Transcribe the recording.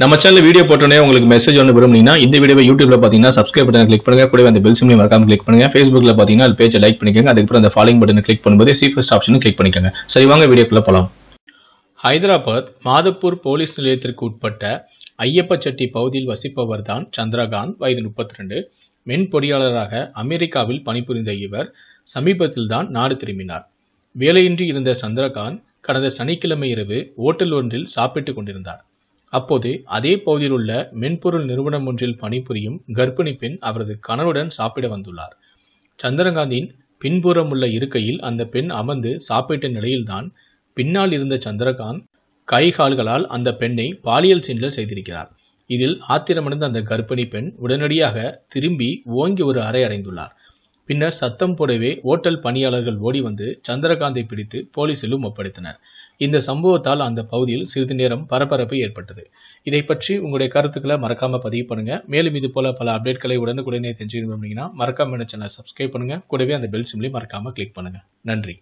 நம்ம channel video போட்டோன்னே உங்களுக்கு மெசேஜ் ஒன்று விரும்புனீங்கன்னா இந்த வீடியோ யூடியூப்ல பார்த்தீங்கன்னா சப்ஸ்கிரைப் பட்டன் கிளிக் பண்ணுங்க கூட அந்த பெல் சிம்லையும் மறக்காம கிளிக் பண்ணுங்க ஃபேஸ்புக்ல பார்த்தீங்கன்னா அது பேஜை லைக் பண்ணிக்கோங்க அதுக்கப்புறம் அந்த ஃபாலோயிங் பட்டன் கிளிக் பண்ணும்போது சீஃபஸ்ட் ஆப்ஷனும் கிளிக் பண்ணிக்கோங்க சரி வாங்க வீடியோக்குள்ள போகலாம் ஹைதராபாத் மாதப்பூர் போலீஸ் நிலையத்திற்கு உட்பட்ட ஐயப்ப சட்டி பகுதியில் வசிப்பவர் தான் சந்திரகாந்த் வயது முப்பத்தி ரெண்டு பொறியாளராக அமெரிக்காவில் பணிபுரிந்த இவர் சமீபத்தில் தான் நாடு திரும்பினார் வேலையின்றி இருந்த சந்திரகாந்த் கடந்த சனிக்கிழமை இரவு ஓட்டல் ஒன்றில் சாப்பிட்டுக் கொண்டிருந்தார் அப்போது அதே பகுதியில் உள்ள மென்பொருள் நிறுவனம் ஒன்றில் பணிபுரியும் கர்ப்பிணி பெண் அவரது கணவருடன் சாப்பிட வந்துள்ளார் சந்திரகாந்தின் பின்புறம் உள்ள இருக்கையில் அந்த பெண் அமர்ந்து சாப்பிட்ட நிலையில்தான் பின்னால் இருந்த சந்திரகாந்த் கை கால்களால் அந்த பெண்ணை பாலியல் சீண்டல் செய்திருக்கிறார் இதில் ஆத்திரமடைந்த அந்த கர்ப்பிணி பெண் உடனடியாக திரும்பி ஓங்கி ஒரு அறை அடைந்துள்ளார் பின்னர் சத்தம் போடவே ஓட்டல் பணியாளர்கள் ஓடி வந்து சந்திரகாந்தை பிடித்து போலீசிலும் ஒப்படைத்தனர் இந்த சம்பவத்தால் அந்த பகுதியில் சிறிது நேரம் பரபரப்பு ஏற்பட்டது இதை பற்றி உங்களுடைய கருத்துக்களை மறக்காம பதிவு பண்ணுங்க மேலும் இது போல பல அப்டேட்களை உடனுக்குடனே தெரிஞ்சுக்கணும் அப்படின்னா மறக்காம சேனல் சப்ஸ்கிரைப் பண்ணுங்க கூடவே அந்த பெல் சிம்லையும் மறக்காம கிளிக் பண்ணுங்க நன்றி